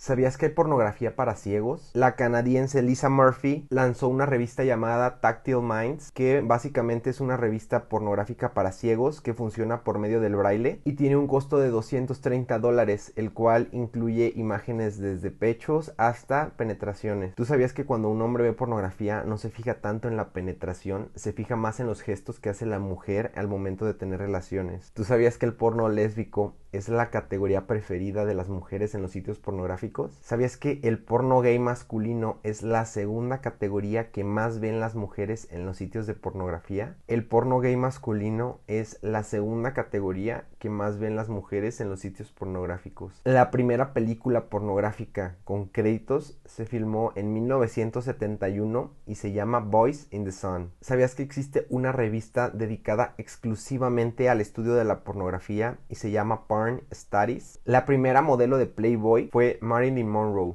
¿Sabías que hay pornografía para ciegos? La canadiense Lisa Murphy lanzó una revista llamada Tactile Minds, que básicamente es una revista pornográfica para ciegos que funciona por medio del braille y tiene un costo de 230 dólares, el cual incluye imágenes desde pechos hasta penetraciones. ¿Tú sabías que cuando un hombre ve pornografía no se fija tanto en la penetración, se fija más en los gestos que hace la mujer al momento de tener relaciones? ¿Tú sabías que el porno lésbico es la categoría preferida de las mujeres en los sitios pornográficos? ¿Sabías que el porno gay masculino es la segunda categoría que más ven las mujeres en los sitios de pornografía? El porno gay masculino es la segunda categoría que más ven las mujeres en los sitios pornográficos. La primera película pornográfica con créditos se filmó en 1971 y se llama Boys in the Sun. ¿Sabías que existe una revista dedicada exclusivamente al estudio de la pornografía y se llama la primera modelo de Playboy fue Marilyn Monroe.